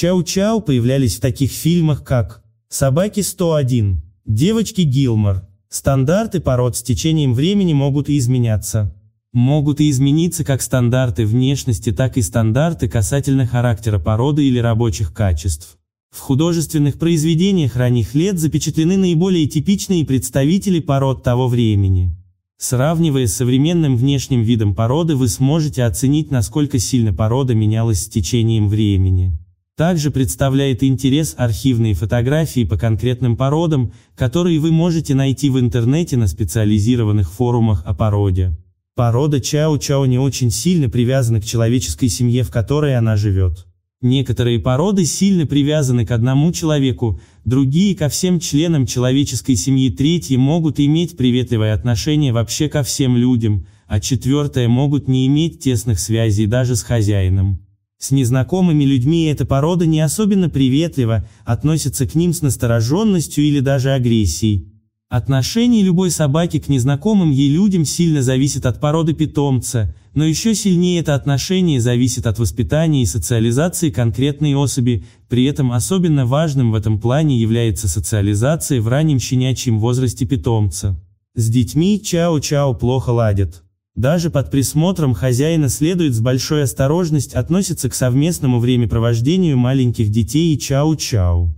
Чау-чау появлялись в таких фильмах, как «Собаки 101», «Девочки Гилмор». Стандарты пород с течением времени могут и изменяться. Могут и измениться как стандарты внешности, так и стандарты касательно характера породы или рабочих качеств. В художественных произведениях ранних лет запечатлены наиболее типичные представители пород того времени. Сравнивая с современным внешним видом породы, вы сможете оценить, насколько сильно порода менялась с течением времени. Также представляет интерес архивные фотографии по конкретным породам, которые вы можете найти в интернете на специализированных форумах о породе. Порода чау-чау не очень сильно привязана к человеческой семье, в которой она живет. Некоторые породы сильно привязаны к одному человеку, другие ко всем членам человеческой семьи, третьи могут иметь приветливое отношение вообще ко всем людям, а четвертые могут не иметь тесных связей даже с хозяином. С незнакомыми людьми эта порода не особенно приветлива, относится к ним с настороженностью или даже агрессией. Отношение любой собаки к незнакомым ей людям сильно зависит от породы питомца, но еще сильнее это отношение зависит от воспитания и социализации конкретной особи, при этом особенно важным в этом плане является социализация в раннем щенячьем возрасте питомца. С детьми Чао-Чао плохо ладят. Даже под присмотром хозяина следует с большой осторожностью относиться к совместному времяпровождению маленьких детей и чау-чау.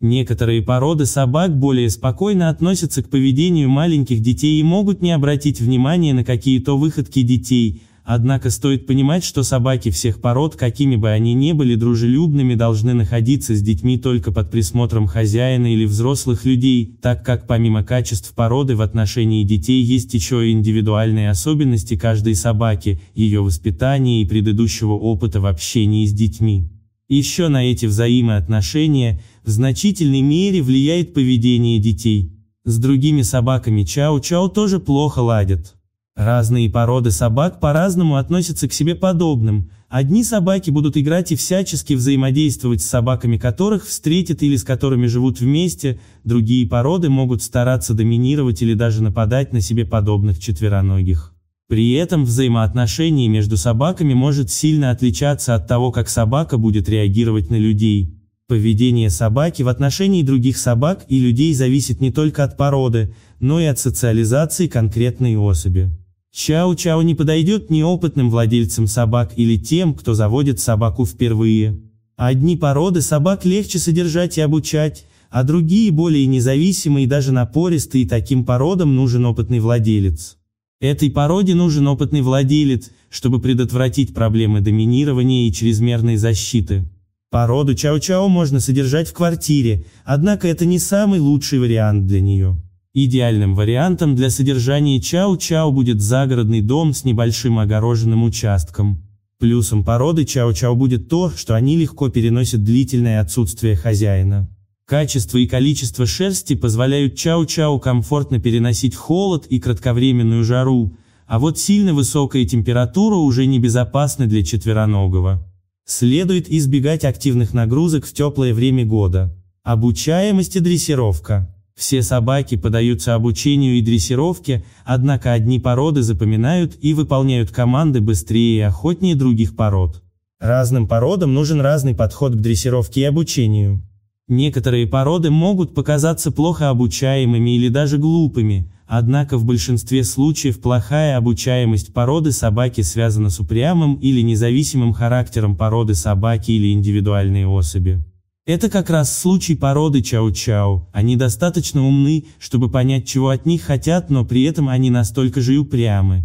Некоторые породы собак более спокойно относятся к поведению маленьких детей и могут не обратить внимания на какие-то выходки детей, Однако стоит понимать, что собаки всех пород, какими бы они ни были дружелюбными, должны находиться с детьми только под присмотром хозяина или взрослых людей, так как помимо качеств породы в отношении детей есть еще и индивидуальные особенности каждой собаки, ее воспитания и предыдущего опыта в общении с детьми. Еще на эти взаимоотношения в значительной мере влияет поведение детей. С другими собаками Чао-Чао тоже плохо ладят. Разные породы собак по-разному относятся к себе подобным. Одни собаки будут играть и всячески взаимодействовать с собаками, которых встретят или с которыми живут вместе, другие породы могут стараться доминировать или даже нападать на себе подобных четвероногих. При этом взаимоотношение между собаками может сильно отличаться от того, как собака будет реагировать на людей. Поведение собаки в отношении других собак и людей зависит не только от породы, но и от социализации конкретной особи. Чау-чау не подойдет неопытным владельцам собак или тем, кто заводит собаку впервые. Одни породы собак легче содержать и обучать, а другие более независимые и даже напористые таким породам нужен опытный владелец. Этой породе нужен опытный владелец, чтобы предотвратить проблемы доминирования и чрезмерной защиты. Породу чау-чау можно содержать в квартире, однако это не самый лучший вариант для нее. Идеальным вариантом для содержания чау-чау будет загородный дом с небольшим огороженным участком. Плюсом породы чау-чау будет то, что они легко переносят длительное отсутствие хозяина. Качество и количество шерсти позволяют чау-чау комфортно переносить холод и кратковременную жару, а вот сильно высокая температура уже небезопасна для четвероногого. Следует избегать активных нагрузок в теплое время года. Обучаемость и дрессировка. Все собаки подаются обучению и дрессировке, однако одни породы запоминают и выполняют команды быстрее и охотнее других пород. Разным породам нужен разный подход к дрессировке и обучению. Некоторые породы могут показаться плохо обучаемыми или даже глупыми, однако в большинстве случаев плохая обучаемость породы собаки связана с упрямым или независимым характером породы собаки или индивидуальной особи. Это как раз случай породы чау-чау. Они достаточно умны, чтобы понять, чего от них хотят, но при этом они настолько же и упрямы.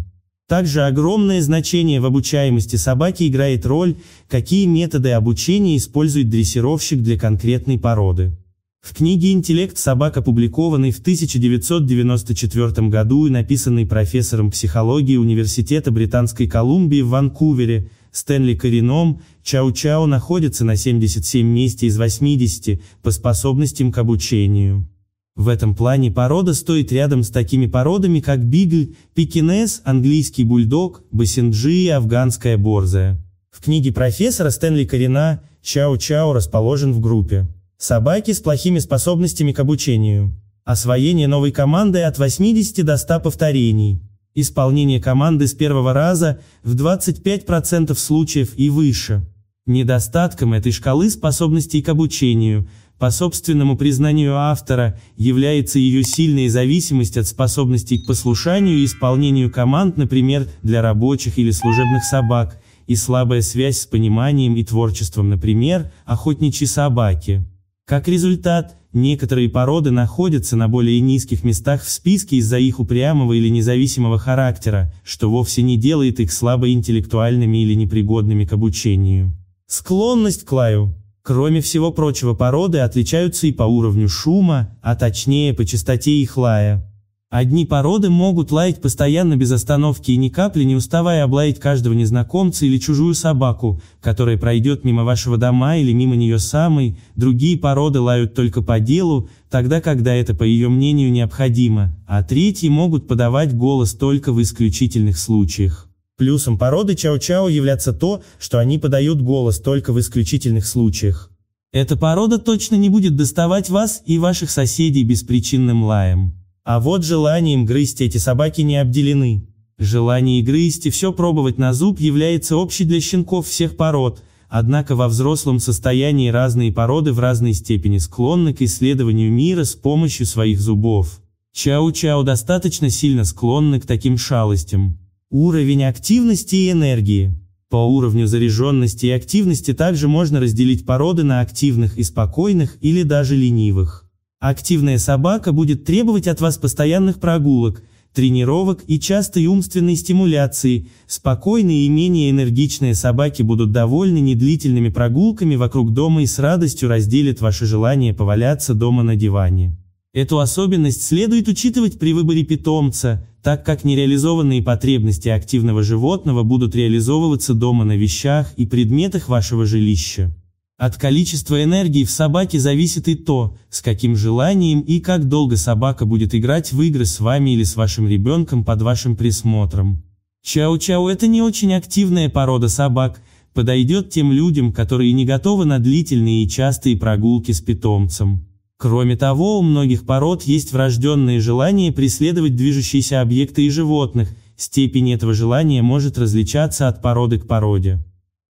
Также огромное значение в обучаемости собаки играет роль, какие методы обучения использует дрессировщик для конкретной породы. В книге «Интеллект собак», опубликованной в 1994 году и написанной профессором психологии Университета Британской Колумбии в Ванкувере, Стэнли Кореном, Чао-Чао находится на 77 месте из 80 по способностям к обучению. В этом плане порода стоит рядом с такими породами, как бигль, пекинес, английский бульдог, басинджи и афганская борзая. В книге профессора Стэнли Корена Чао-Чао расположен в группе. Собаки с плохими способностями к обучению. Освоение новой команды от 80 до 100 повторений. Исполнение команды с первого раза в 25% случаев и выше. Недостатком этой шкалы способностей к обучению, по собственному признанию автора, является ее сильная зависимость от способностей к послушанию и исполнению команд, например, для рабочих или служебных собак, и слабая связь с пониманием и творчеством, например, охотничьи собаки. Как результат, некоторые породы находятся на более низких местах в списке из-за их упрямого или независимого характера, что вовсе не делает их слабоинтеллектуальными или непригодными к обучению. Склонность к лаю. Кроме всего прочего породы отличаются и по уровню шума, а точнее по частоте их лая. Одни породы могут лаять постоянно без остановки и ни капли не уставая облаять каждого незнакомца или чужую собаку, которая пройдет мимо вашего дома или мимо нее самой, другие породы лают только по делу, тогда когда это по ее мнению необходимо, а третьи могут подавать голос только в исключительных случаях. Плюсом породы чау-чау является то, что они подают голос только в исключительных случаях. Эта порода точно не будет доставать вас и ваших соседей беспричинным лаем. А вот желанием грызть эти собаки не обделены. Желание грызть и все пробовать на зуб является общей для щенков всех пород, однако во взрослом состоянии разные породы в разной степени склонны к исследованию мира с помощью своих зубов. Чау-чау достаточно сильно склонны к таким шалостям. Уровень активности и энергии. По уровню заряженности и активности также можно разделить породы на активных и спокойных или даже ленивых. Активная собака будет требовать от вас постоянных прогулок, тренировок и частой умственной стимуляции. Спокойные и менее энергичные собаки будут довольны недлительными прогулками вокруг дома и с радостью разделят ваше желание поваляться дома на диване. Эту особенность следует учитывать при выборе питомца, так как нереализованные потребности активного животного будут реализовываться дома на вещах и предметах вашего жилища. От количества энергии в собаке зависит и то, с каким желанием и как долго собака будет играть в игры с вами или с вашим ребенком под вашим присмотром. Чау-чау – это не очень активная порода собак, подойдет тем людям, которые не готовы на длительные и частые прогулки с питомцем. Кроме того, у многих пород есть врожденное желание преследовать движущиеся объекты и животных, степень этого желания может различаться от породы к породе.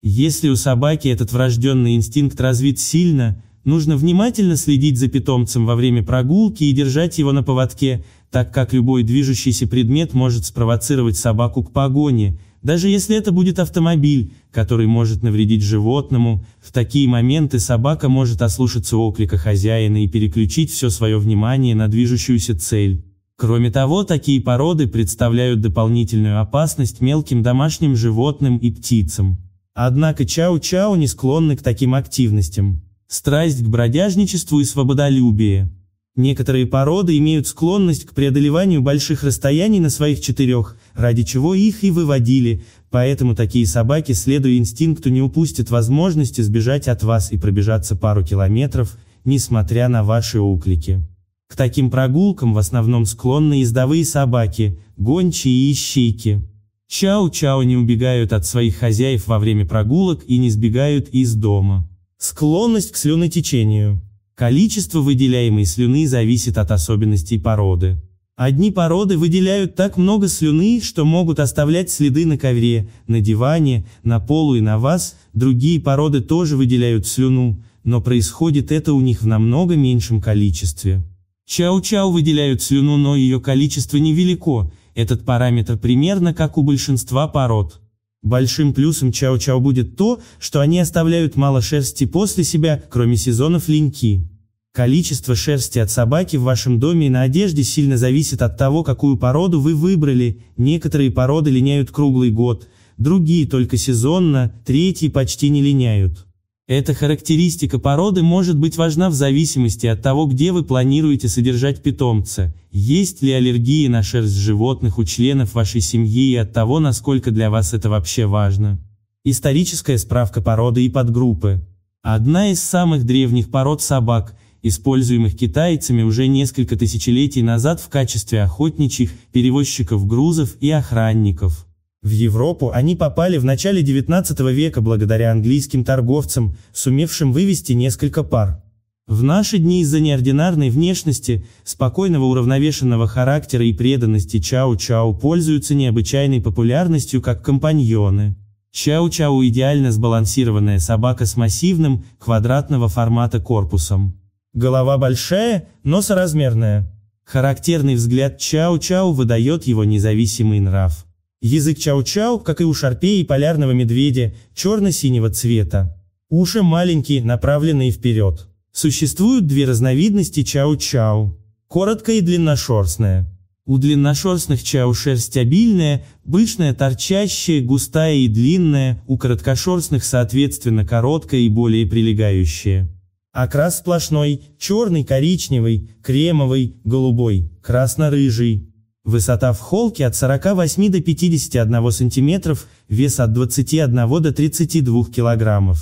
Если у собаки этот врожденный инстинкт развит сильно, нужно внимательно следить за питомцем во время прогулки и держать его на поводке, так как любой движущийся предмет может спровоцировать собаку к погоне, даже если это будет автомобиль, который может навредить животному, в такие моменты собака может ослушаться оклика хозяина и переключить все свое внимание на движущуюся цель. Кроме того, такие породы представляют дополнительную опасность мелким домашним животным и птицам. Однако Чао-Чао не склонны к таким активностям. Страсть к бродяжничеству и свободолюбие. Некоторые породы имеют склонность к преодолеванию больших расстояний на своих четырех, ради чего их и выводили, поэтому такие собаки, следуя инстинкту, не упустят возможности сбежать от вас и пробежаться пару километров, несмотря на ваши уклики. К таким прогулкам в основном склонны ездовые собаки, гончие и ищейки. Чау-чау не убегают от своих хозяев во время прогулок и не сбегают из дома. Склонность к слюнотечению. Количество выделяемой слюны зависит от особенностей породы. Одни породы выделяют так много слюны, что могут оставлять следы на ковре, на диване, на полу и на вас, другие породы тоже выделяют слюну, но происходит это у них в намного меньшем количестве. Чау-чау выделяют слюну, но ее количество невелико, этот параметр примерно как у большинства пород. Большим плюсом чау-чау будет то, что они оставляют мало шерсти после себя, кроме сезонов линьки. Количество шерсти от собаки в вашем доме и на одежде сильно зависит от того, какую породу вы выбрали. Некоторые породы линяют круглый год, другие только сезонно, третьи почти не линяют. Эта характеристика породы может быть важна в зависимости от того, где вы планируете содержать питомца, есть ли аллергии на шерсть животных у членов вашей семьи и от того, насколько для вас это вообще важно. Историческая справка породы и подгруппы. Одна из самых древних пород собак, используемых китайцами уже несколько тысячелетий назад в качестве охотничьих, перевозчиков грузов и охранников. В Европу они попали в начале 19 века благодаря английским торговцам, сумевшим вывести несколько пар. В наши дни из-за неординарной внешности, спокойного уравновешенного характера и преданности Чао-Чао пользуются необычайной популярностью как компаньоны. Чао-Чао идеально сбалансированная собака с массивным, квадратного формата корпусом. Голова большая, но соразмерная. Характерный взгляд Чао-Чао выдает его независимый нрав. Язык чау-чау, как и у шарпеи и полярного медведя, черно-синего цвета. Уши маленькие, направленные вперед. Существуют две разновидности чау-чау. Короткая и длинношерстная. У длинношерстных чау шерсть обильная, бычная, торчащая, густая и длинная, у короткошерстных соответственно короткая и более прилегающая. Окрас сплошной, черный, коричневый, кремовый, голубой, красно-рыжий. Высота в холке от 48 до 51 см, вес от 21 до 32 кг.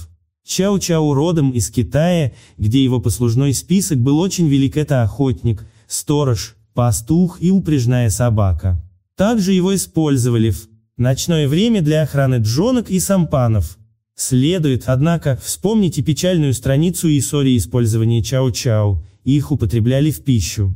Чау-чау родом из Китая, где его послужной список был очень велик это охотник, сторож, пастух и упряжная собака. Также его использовали в ночное время для охраны джонок и сампанов. Следует, однако, вспомнить и печальную страницу истории использования чау-чау, их употребляли в пищу.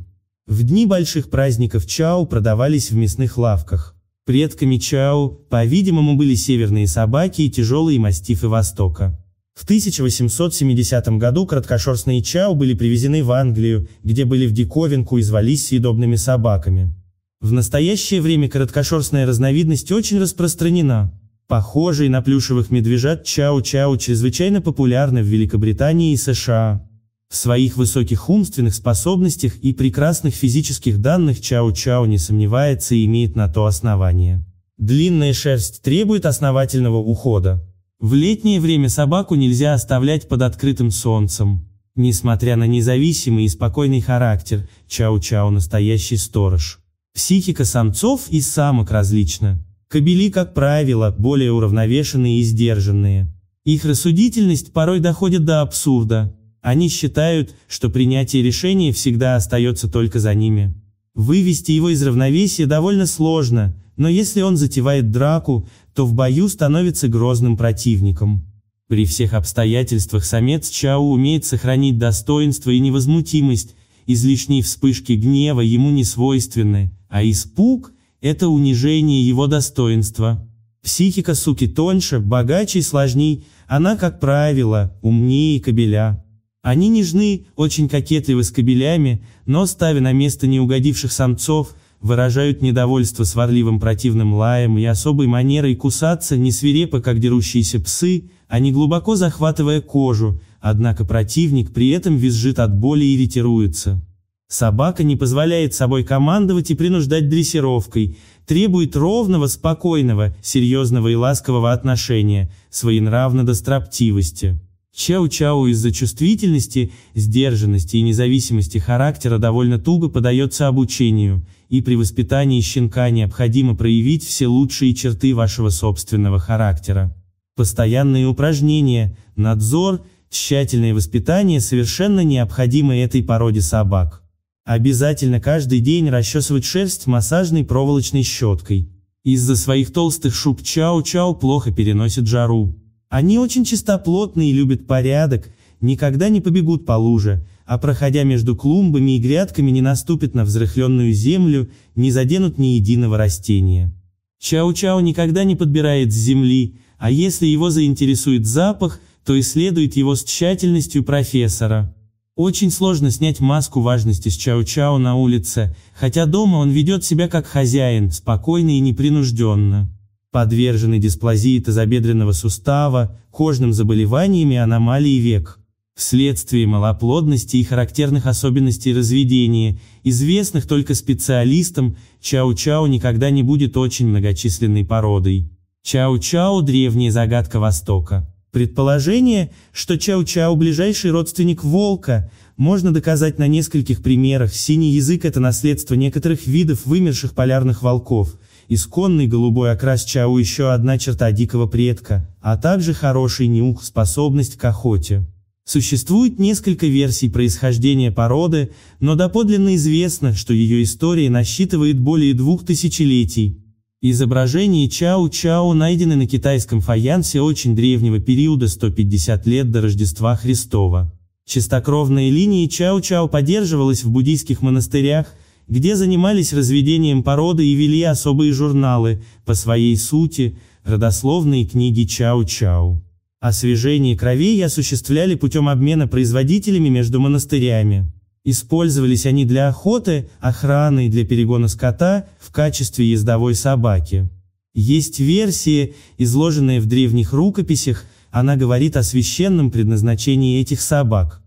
В дни больших праздников чау продавались в мясных лавках. Предками чау, по-видимому, были северные собаки и тяжелые мастифы Востока. В 1870 году краткошерстные чау были привезены в Англию, где были в диковинку и звались съедобными собаками. В настоящее время короткошерстная разновидность очень распространена. Похожие на плюшевых медвежат чау-чау чрезвычайно популярны в Великобритании и США. В своих высоких умственных способностях и прекрасных физических данных Чао-Чао не сомневается и имеет на то основание. Длинная шерсть требует основательного ухода. В летнее время собаку нельзя оставлять под открытым солнцем. Несмотря на независимый и спокойный характер, Чао-Чао настоящий сторож. Психика самцов и самок различна. Кобели, как правило, более уравновешенные и сдержанные. Их рассудительность порой доходит до абсурда, они считают, что принятие решений всегда остается только за ними. Вывести его из равновесия довольно сложно, но если он затевает драку, то в бою становится грозным противником. При всех обстоятельствах самец Чау умеет сохранить достоинство и невозмутимость, излишние вспышки гнева ему не свойственны, а испуг – это унижение его достоинства. Психика суки тоньше, богаче и сложней, она, как правило, умнее кобеля. Они нежны, очень кокетливы с кобелями, но, ставя на место неугодивших самцов, выражают недовольство сварливым противным лаем и особой манерой кусаться не свирепо, как дерущиеся псы, а не глубоко захватывая кожу, однако противник при этом визжит от боли и ретируется. Собака не позволяет собой командовать и принуждать дрессировкой, требует ровного, спокойного, серьезного и ласкового отношения, своенравно до строптивости. Чау-чау из-за чувствительности, сдержанности и независимости характера довольно туго подается обучению, и при воспитании щенка необходимо проявить все лучшие черты вашего собственного характера. Постоянные упражнения, надзор, тщательное воспитание совершенно необходимы этой породе собак. Обязательно каждый день расчесывать шерсть массажной проволочной щеткой. Из-за своих толстых шуб чау-чау плохо переносит жару. Они очень чистоплотны и любят порядок, никогда не побегут по луже, а проходя между клумбами и грядками не наступят на взрыхленную землю, не заденут ни единого растения. Чау-чау никогда не подбирает с земли, а если его заинтересует запах, то исследует его с тщательностью профессора. Очень сложно снять маску важности с чау-чау на улице, хотя дома он ведет себя как хозяин, спокойно и непринужденно подвержены дисплазии тазобедренного сустава, кожным заболеваниями и аномалий век. Вследствие малоплодности и характерных особенностей разведения, известных только специалистам, чау-чау никогда не будет очень многочисленной породой. Чау-чау – древняя загадка Востока. Предположение, что чау-чау – ближайший родственник волка, можно доказать на нескольких примерах. Синий язык – это наследство некоторых видов вымерших полярных волков – Исконный голубой окрас чау еще одна черта дикого предка, а также хороший нюх, способность к охоте. Существует несколько версий происхождения породы, но доподлинно известно, что ее история насчитывает более двух тысячелетий. Изображения Чао-Чао найдены на китайском фаянсе очень древнего периода 150 лет до Рождества Христова. Чистокровная линия Чао-Чао поддерживалась в буддийских монастырях, где занимались разведением породы и вели особые журналы, по своей сути, родословные книги Чао-Чао. Освежение кровей осуществляли путем обмена производителями между монастырями. Использовались они для охоты, охраны и для перегона скота в качестве ездовой собаки. Есть версия, изложенная в древних рукописях, она говорит о священном предназначении этих собак.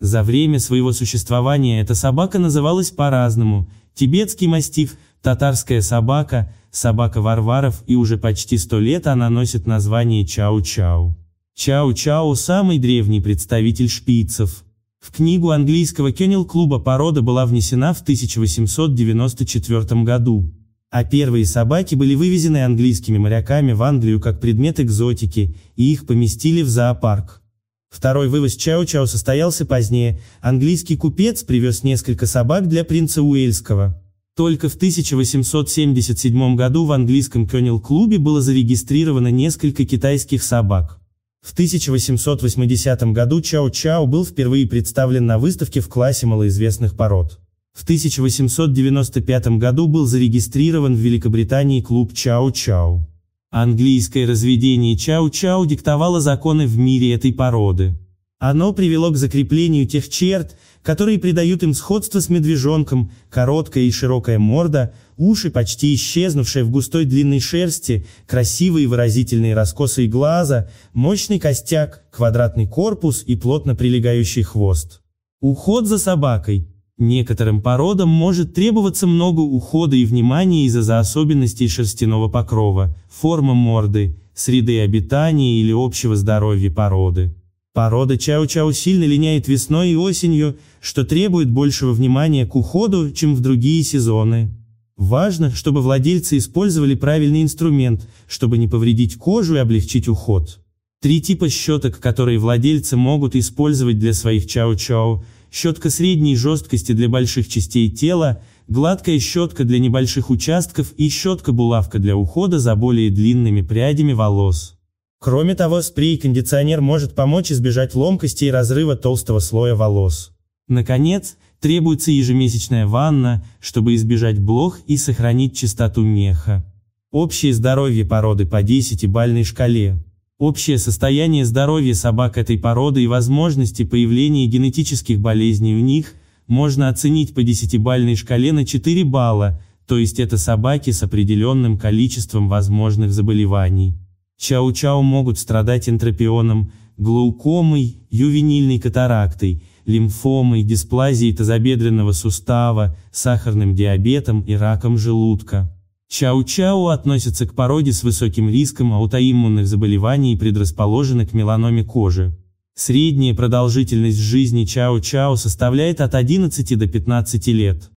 За время своего существования эта собака называлась по-разному – тибетский мастиф, татарская собака, собака варваров и уже почти сто лет она носит название чау-чау. Чау-чау – самый древний представитель шпицев. В книгу английского кеннел-клуба порода была внесена в 1894 году. А первые собаки были вывезены английскими моряками в Англию как предмет экзотики, и их поместили в зоопарк. Второй вывоз Чао-Чао состоялся позднее, английский купец привез несколько собак для принца Уэльского. Только в 1877 году в английском Кёнил-клубе было зарегистрировано несколько китайских собак. В 1880 году Чао-Чао был впервые представлен на выставке в классе малоизвестных пород. В 1895 году был зарегистрирован в Великобритании клуб Чао-Чао. Английское разведение чау-чау диктовало законы в мире этой породы. Оно привело к закреплению тех черт, которые придают им сходство с медвежонком, короткая и широкая морда, уши, почти исчезнувшие в густой длинной шерсти, красивые выразительные раскосы и глаза, мощный костяк, квадратный корпус и плотно прилегающий хвост. Уход за собакой. Некоторым породам может требоваться много ухода и внимания из-за особенностей шерстяного покрова, формы морды, среды обитания или общего здоровья породы. Порода чау-чау сильно линяет весной и осенью, что требует большего внимания к уходу, чем в другие сезоны. Важно, чтобы владельцы использовали правильный инструмент, чтобы не повредить кожу и облегчить уход. Три типа щеток, которые владельцы могут использовать для своих чау-чау – щетка средней жесткости для больших частей тела, гладкая щетка для небольших участков и щетка-булавка для ухода за более длинными прядями волос. Кроме того, спрей-кондиционер может помочь избежать ломкости и разрыва толстого слоя волос. Наконец, требуется ежемесячная ванна, чтобы избежать блох и сохранить чистоту меха. Общее здоровье породы по 10-бальной шкале. Общее состояние здоровья собак этой породы и возможности появления генетических болезней у них можно оценить по десятибальной шкале на 4 балла, то есть это собаки с определенным количеством возможных заболеваний. Чау-чау могут страдать энтропионом, глаукомой, ювенильной катарактой, лимфомой, дисплазией тазобедренного сустава, сахарным диабетом и раком желудка. Чау-чау относится к породе с высоким риском аутоиммунных заболеваний и предрасположена к меланоме кожи. Средняя продолжительность жизни чау-чау составляет от 11 до 15 лет.